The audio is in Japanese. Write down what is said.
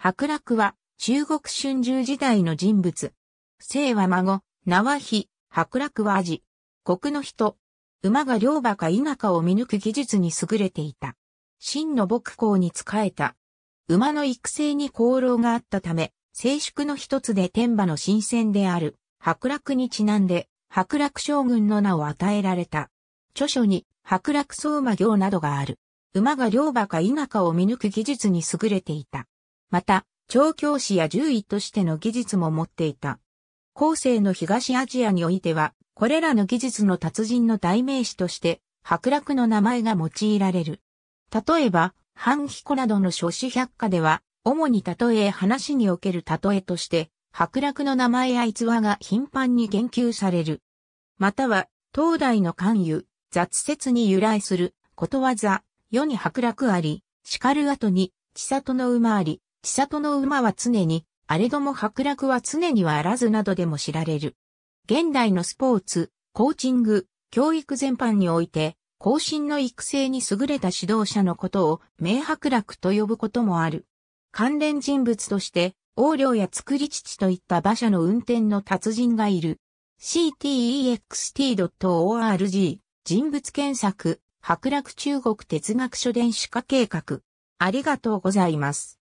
白楽は中国春秋時代の人物。姓は孫、名は非、白楽は味。国の人。馬が良馬か否かを見抜く技術に優れていた。真の牧校に仕えた。馬の育成に功労があったため、静粛の一つで天馬の新鮮である、白楽にちなんで、白楽将軍の名を与えられた。著書に、白楽相馬行などがある。馬が良馬か否かを見抜く技術に優れていた。また、調教師や獣医としての技術も持っていた。後世の東アジアにおいては、これらの技術の達人の代名詞として、白楽の名前が用いられる。例えば、半彦などの諸子百科では、主に例え話における例えとして、白楽の名前や逸話が頻繁に言及される。または、東大の関与、雑説に由来する、ことわざ、世に白楽あり、叱る後に、千里の馬あり、千里の馬は常に、あれども白楽は常にはあらずなどでも知られる。現代のスポーツ、コーチング、教育全般において、後進の育成に優れた指導者のことを明白楽と呼ぶこともある。関連人物として、横領や作り父といった馬車の運転の達人がいる。ctext.org 人物検索、白楽中国哲学書電子化計画。ありがとうございます。